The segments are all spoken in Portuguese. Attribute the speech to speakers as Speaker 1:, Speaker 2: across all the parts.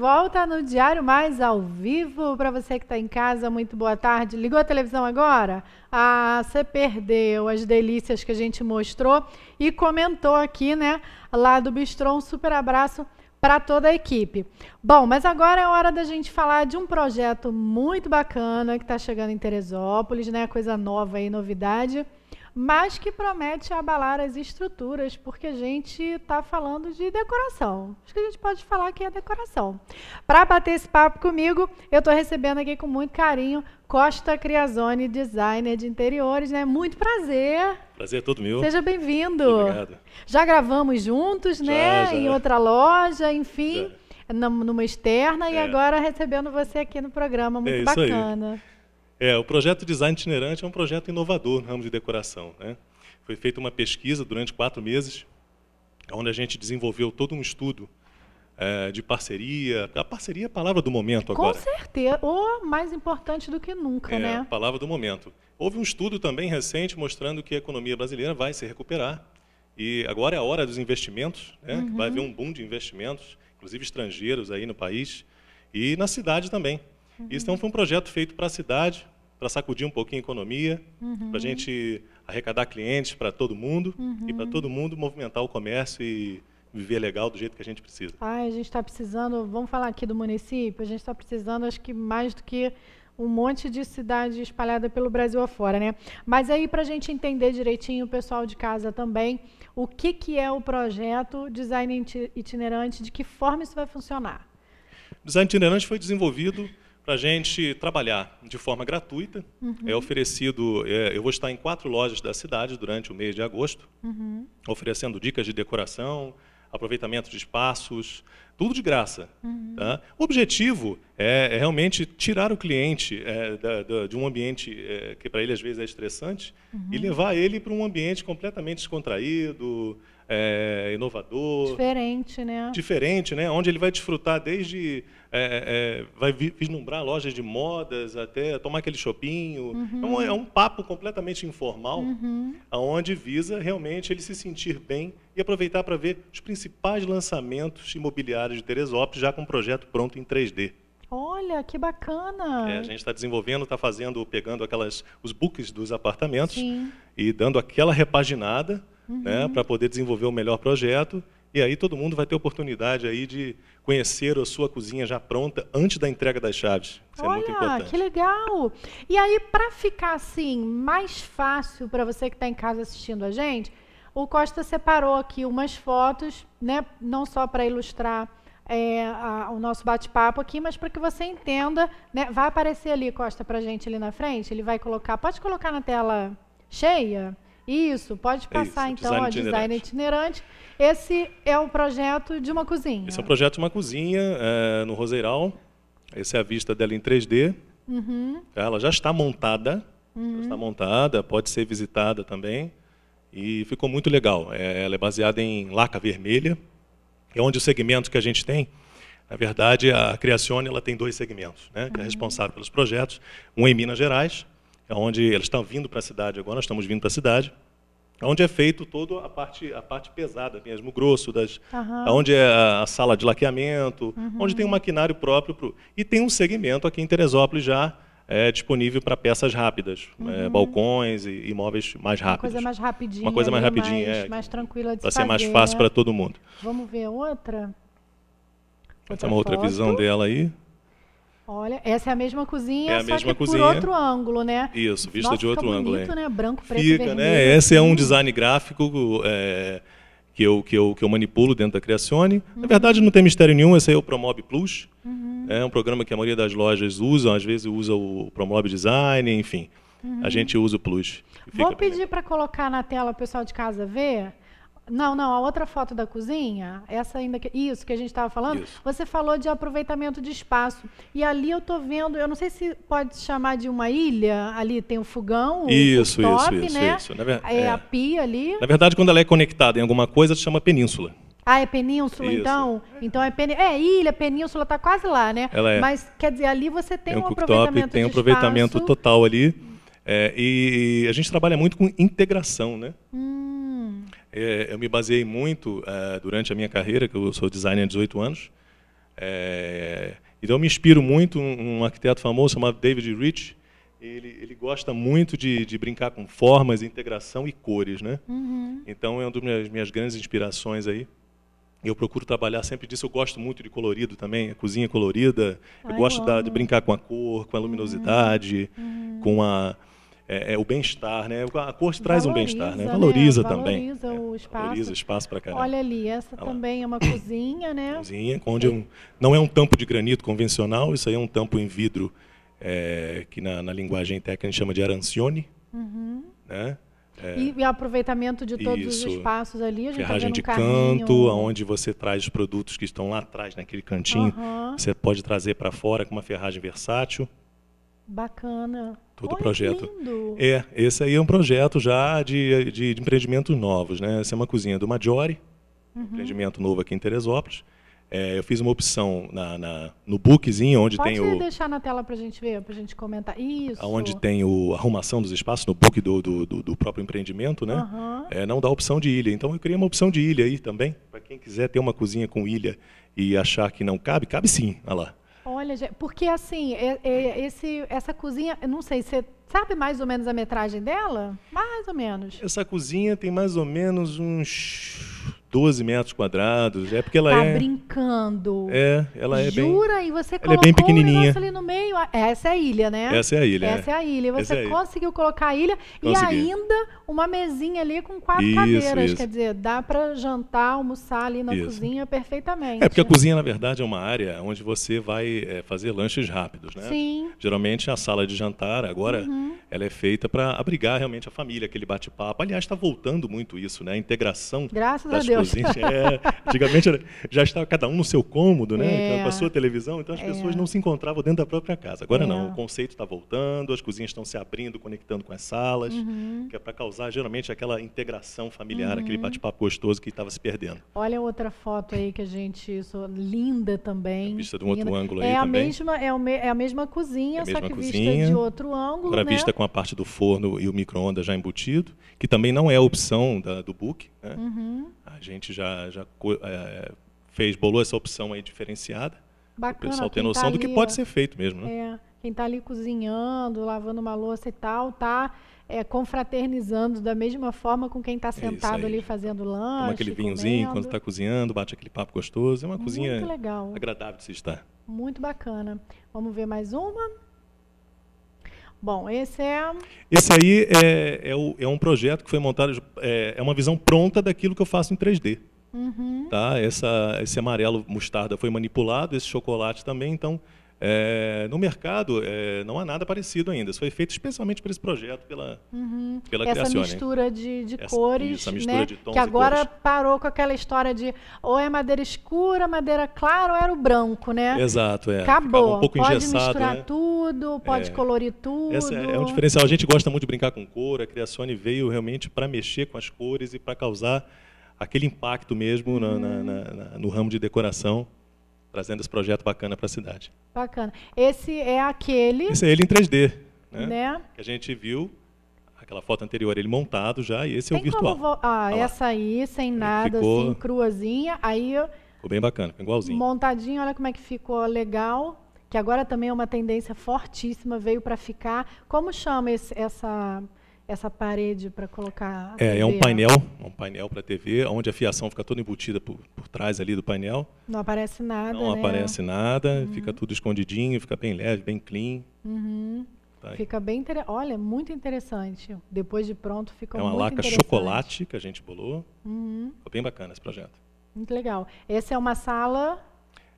Speaker 1: volta no Diário Mais ao vivo. Para você que está em casa, muito boa tarde. Ligou a televisão agora? Ah, você perdeu as delícias que a gente mostrou e comentou aqui, né? Lá do Bistrô. Um super abraço para toda a equipe. Bom, mas agora é hora da gente falar de um projeto muito bacana que está chegando em Teresópolis, né? Coisa nova aí, novidade mas que promete abalar as estruturas, porque a gente está falando de decoração. Acho que a gente pode falar que é decoração. Para bater esse papo comigo, eu estou recebendo aqui com muito carinho Costa Criazone, designer de interiores, né? Muito prazer.
Speaker 2: Prazer é todo meu. Seja
Speaker 1: bem-vindo. Obrigado. Já gravamos juntos, já, né? Já. Em outra loja, enfim, já. numa externa é. e agora recebendo você aqui no programa. É muito é, bacana. Aí.
Speaker 2: É, o projeto Design Itinerante é um projeto inovador no ramo de decoração. Né? Foi feita uma pesquisa durante quatro meses, onde a gente desenvolveu todo um estudo é, de parceria. A parceria é a palavra do momento agora. Com
Speaker 1: certeza, ou mais importante do que nunca, é, né? A
Speaker 2: palavra do momento. Houve um estudo também recente mostrando que a economia brasileira vai se recuperar e agora é a hora dos investimentos, né? Uhum. Vai haver um boom de investimentos, inclusive estrangeiros aí no país e na cidade também. Uhum. Isso então, foi um projeto feito para a cidade, para sacudir um pouquinho a economia, uhum. para a gente arrecadar clientes para todo mundo uhum. e para todo mundo movimentar o comércio e viver legal do jeito que a gente precisa.
Speaker 1: Ai, a gente está precisando, vamos falar aqui do município, a gente está precisando, acho que mais do que um monte de cidade espalhada pelo Brasil afora, né? Mas aí, para a gente entender direitinho, o pessoal de casa também, o que, que é o projeto Design Itinerante, de que forma isso vai funcionar?
Speaker 2: Design Itinerante foi desenvolvido para a gente trabalhar de forma gratuita. Uhum. É oferecido, é, eu vou estar em quatro lojas da cidade durante o mês de agosto, uhum. oferecendo dicas de decoração, aproveitamento de espaços, tudo de graça. Uhum. Tá? O objetivo é, é, realmente tirar o cliente é, da, da, de um ambiente é, que para ele às vezes é estressante uhum. e levar ele para um ambiente completamente descontraído, é, inovador.
Speaker 1: Diferente, né?
Speaker 2: Diferente, né? Onde ele vai desfrutar desde. É, é, vai vislumbrar lojas de modas, até tomar aquele shopping. Uhum. É um, é, um, papo completamente informal, uhum. onde visa realmente ele se sentir bem e aproveitar para ver os principais lançamentos imobiliários de Teresópolis, já com o projeto pronto em 3D.
Speaker 1: Olha, que bacana! É, a gente
Speaker 2: está desenvolvendo, está fazendo, pegando aquelas, os books dos apartamentos Sim. e dando aquela repaginada né, uhum. né, para poder desenvolver o um melhor projeto. E aí todo mundo vai ter oportunidade aí de conhecer a sua cozinha já pronta antes da entrega das chaves. Isso Olha, é muito importante. que
Speaker 1: legal! E aí, para ficar assim mais fácil para você que está em casa assistindo a gente, o Costa separou aqui umas fotos, né, não só para ilustrar é, a, o nosso bate-papo aqui, mas para que você entenda, né, vai aparecer ali, Costa, para gente ali na frente. Ele vai colocar, pode colocar na tela cheia. Isso, pode é passar é isso, então design design itinerante. Esse é o projeto de uma cozinha. Esse é o
Speaker 2: projeto de uma cozinha é, no Roseiral. Essa é a vista dela em 3D. Uhum. Ela já está montada, uhum. já está montada, pode ser visitada também. E ficou muito legal. É, ela é baseada em laca vermelha, é onde o segmento que a gente tem, na verdade, a Criacione ela tem dois segmentos, né, que é uhum. responsável pelos projetos. Um em Minas Gerais, é onde eles estão vindo para a cidade agora, nós estamos vindo para a cidade, é onde é feito toda a parte, a parte pesada mesmo, grosso, das, uhum. onde é a sala de laqueamento, uhum. onde tem um maquinário próprio. Pro, e tem um segmento aqui em Teresópolis já é, disponível para peças rápidas, uhum. é, balcões e imóveis mais rápidos. Uma coisa mais rapidinha. Uma coisa mais rapidinha, mais, é, mais tranquila de Para ser mais fácil né? para todo mundo.
Speaker 1: Vamos ver outra? Outra, Essa é uma outra visão dela aí. Olha, essa é a mesma cozinha, é a mesma cozinha. por outro ângulo, né?
Speaker 2: Isso, vista Nossa, de outro ângulo. Bonito, é.
Speaker 1: né? Branco, preto fica, e né? vermelho. Né? Esse é um design
Speaker 2: gráfico é, que, eu, que, eu, que eu manipulo dentro da Creacione. Uhum. Na verdade, não tem mistério nenhum, esse aí é o Promob Plus. Uhum. É um programa que a maioria das lojas usam, às vezes usa o Promob Design, enfim. Uhum. A gente usa o Plus. Vou
Speaker 1: pedir para colocar na tela o pessoal de casa ver não, não, a outra foto da cozinha, essa ainda que isso que a gente estava falando, isso. você falou de aproveitamento de espaço. E ali eu tô vendo, eu não sei se pode chamar de uma ilha, ali tem o um fogão, isso, o top, isso, isso, né? isso.
Speaker 2: Ver... É, é, a
Speaker 1: pia ali. Na
Speaker 2: verdade, quando ela é conectada em alguma coisa, se chama península.
Speaker 1: Ah, é península, isso. então? Então é, península. é ilha, península, está quase lá, né? Ela é. Mas quer dizer, ali você tem, tem um, um aproveitamento tem um aproveitamento
Speaker 2: total ali. É, e, e a gente trabalha muito com integração, né? Hum. É, eu me baseei muito é, durante a minha carreira, que eu sou designer há 18 anos. É, então, me inspiro muito um, arquiteto famoso chamado David Rich. Ele, ele gosta muito de, de, brincar com formas, integração e cores, né? Uhum. Então, é uma das minhas, minhas grandes inspirações aí. Eu procuro trabalhar sempre disso. Eu gosto muito de colorido também, a cozinha colorida. Ai, eu gosto da, de brincar com a cor, com a luminosidade, uhum. uhum. com a é, é, o bem-estar, né? A corte traz um bem-estar, né? né? Valoriza, né? também. É,
Speaker 1: valoriza o espaço. Valoriza o
Speaker 2: espaço para caramba. Olha
Speaker 1: ali, essa Olha também é uma cozinha, né? Cozinha, onde é um,
Speaker 2: não é um tampo de granito convencional, isso aí é um tampo em vidro, é, que na, na, linguagem técnica a gente chama de arancione, uhum. né? É. E, e,
Speaker 1: aproveitamento de todos isso, os espaços ali. A gente tá ferragem tá de um canto,
Speaker 2: onde você traz os produtos que estão lá atrás, naquele cantinho. Uhum. Você pode trazer para fora com uma ferragem versátil.
Speaker 1: Bacana.
Speaker 2: Todo o projeto. Lindo. É, esse aí é um projeto já de, de, de empreendimentos novos, né? Essa é uma cozinha do Maggiore,
Speaker 1: uhum. empreendimento
Speaker 2: novo aqui em Teresópolis. É, eu fiz uma opção na, na no bookzinho, onde Pode tem o... Pode
Speaker 1: deixar na tela para a gente ver, para a gente comentar. Isso. Onde tem
Speaker 2: o, arrumação dos espaços, no book do, do, do próprio empreendimento, né? Uhum. É, não dá opção de ilha. Então, eu criei uma opção de ilha aí também, para quem quiser ter uma cozinha com ilha e achar que não cabe, cabe sim, olha lá.
Speaker 1: Olha, porque assim, é, é, esse, essa cozinha, não sei, você sabe mais ou menos a metragem dela? Mais ou
Speaker 2: menos. Essa cozinha tem mais ou menos uns 12 metros quadrados. É porque ela tá é. Tá
Speaker 1: brincando. É,
Speaker 2: ela é Jura? bem. Jura? E você colocou ela é bem pequenininha. Um ali
Speaker 1: no meio. Ah, essa é a ilha, né? Essa é a ilha. É. Essa é, é a ilha. Você é a ilha. conseguiu colocar a ilha Consegui. e ainda uma mesinha ali com quatro isso, cadeiras. Isso. Quer dizer, dá para jantar, almoçar ali na isso. cozinha perfeitamente. É porque a
Speaker 2: cozinha, na verdade, é uma área onde você vai é, fazer lanches rápidos, né? Sim. Geralmente a sala de jantar, agora, uhum. ela é feita para abrigar realmente a família, aquele bate-papo. Aliás, está voltando muito isso, né? A integração Graças das a Deus. cozinhas. É, antigamente já estava cada um no seu cômodo, né? É. Com a sua televisão, então as é. pessoas não se encontravam dentro da própria casa. Agora é. não, o conceito está voltando, as cozinhas estão se abrindo, conectando com as salas, uhum. que é para causar casar, geralmente aquela integração familiar, uhum. aquele bate-papo gostoso que estava se perdendo.
Speaker 1: Olha outra foto aí que a gente isso linda também. É vista de um linda. outro ângulo é aí a também. Mesma, é, me, é a mesma cozinha, é a mesma só que cozinha, vista de outro ângulo. Agora né? vista com a
Speaker 2: parte do forno e o micro-ondas já embutido, que também não é a opção da, do book. Né? Uhum. A gente já, já é, fez bolou essa opção aí diferenciada. Bacana, o pessoal ter noção tá ali, do que pode ó. ser feito mesmo, né?
Speaker 1: É. Quem está ali cozinhando, lavando uma louça e tal, tá é, confraternizando da mesma forma com quem está é sentado ali fazendo lanche. Toma aquele vinhozinho comendo. quando está
Speaker 2: cozinhando, bate aquele papo gostoso. É uma Muito cozinha legal. agradável de se estar.
Speaker 1: Muito bacana. Vamos ver mais uma. Bom, esse é.
Speaker 2: Esse aí é, é, o, é um projeto que foi montado, é, é, uma visão pronta daquilo que eu faço em 3D. Uhum. Tá? Essa, esse amarelo mostarda foi manipulado, esse chocolate também, então é, no mercado, é, não há nada parecido ainda. Isso foi feito especialmente para esse projeto, pela, uhum. pela essa Criacione. mistura
Speaker 1: de, de essa, cores, essa mistura né? de tons que agora cores. parou com aquela história de ou é madeira escura, madeira clara, ou era o branco, né? Exato, é. Acabou. um pouco pode misturar né? tudo, é. pode é. colorir tudo.
Speaker 2: Essa é, é um diferencial. A gente gosta muito de brincar com cor. A Criacione veio realmente para mexer com as cores e para causar aquele impacto mesmo uhum. na, na, na, no ramo de decoração trazendo esse projeto bacana para a cidade.
Speaker 1: Bacana. Esse é aquele. Esse é ele
Speaker 2: em 3D, né? né? Que a gente viu aquela foto anterior ele montado já e esse Tem é o virtual. Vo...
Speaker 1: Ah, ah essa aí sem nada, ficou... assim cruazinha, aí.
Speaker 2: Ficou bem bacana, igualzinho.
Speaker 1: Montadinho, olha como é que ficou legal. Que agora também é uma tendência fortíssima, veio para ficar. Como chama esse, essa essa parede para colocar. é, é TV, né? é um painel,
Speaker 2: um painel para TV, onde a fiação fica toda embutida por, por trás ali do painel.
Speaker 1: Não aparece nada. Não né? aparece
Speaker 2: nada, uhum. fica tudo escondidinho, fica bem leve, bem clean.
Speaker 1: Uhum. Tá fica bem interessante. Olha, muito interessante. Depois de pronto, fica É uma muito laca chocolate
Speaker 2: que a gente bolou. Uhum. Ficou bem bacana esse projeto.
Speaker 1: Muito legal. Essa é uma sala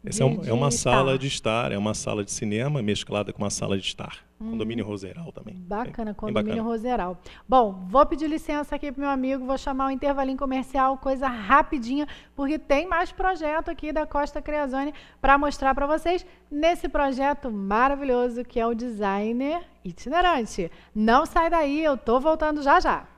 Speaker 1: essa é, um, é, uma sala de
Speaker 2: estar, é uma sala de cinema mesclada com uma sala de estar. Hum. Condomínio Roseral também.
Speaker 1: Bacana, condomínio bacana. Roseral. Bom, vou pedir licença aqui pro meu amigo, vou chamar o um intervalinho comercial, coisa rapidinha, porque tem mais projeto aqui da Costa Creazone para mostrar para vocês nesse projeto maravilhoso que é o designer itinerante. Não sai daí, eu tô voltando já já.